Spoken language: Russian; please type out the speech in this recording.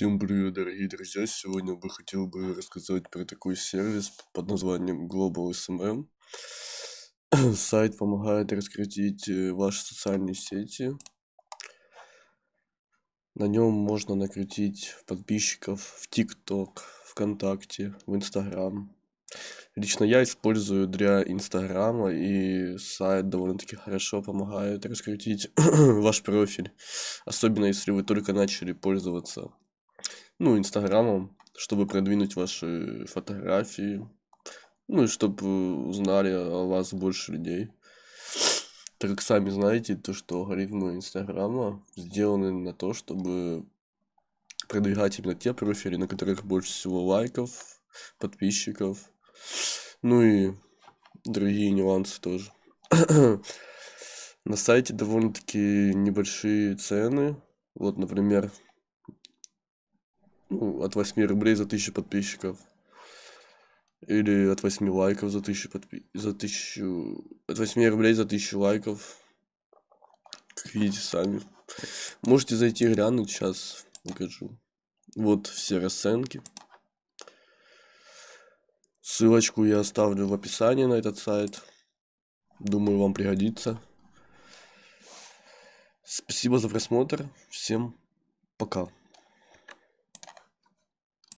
Всем привет, дорогие друзья! Сегодня бы хотел бы рассказать про такой сервис под названием Global SMM. Сайт помогает раскрутить э, ваши социальные сети. На нем можно накрутить подписчиков в TikTok, ВКонтакте, в Instagram. Лично я использую для Инстаграма, и сайт довольно-таки хорошо помогает раскрутить ваш профиль. Особенно если вы только начали пользоваться ну, Инстаграмом, чтобы продвинуть ваши фотографии, ну и чтобы э, узнали о вас больше людей. Так как сами знаете, то что алгоритмы Инстаграма сделаны на то, чтобы продвигать именно те профили, на которых больше всего лайков, подписчиков, ну и другие нюансы тоже. на сайте довольно-таки небольшие цены. Вот, например, ну, от 8 рублей за 1000 подписчиков. Или от 8 лайков за 1000 подпи... за 1000... От 8 рублей за 1000 лайков. Как видите сами. Можете зайти глянуть, сейчас покажу. Вот все расценки. Ссылочку я оставлю в описании на этот сайт. Думаю, вам пригодится. Спасибо за просмотр. Всем пока.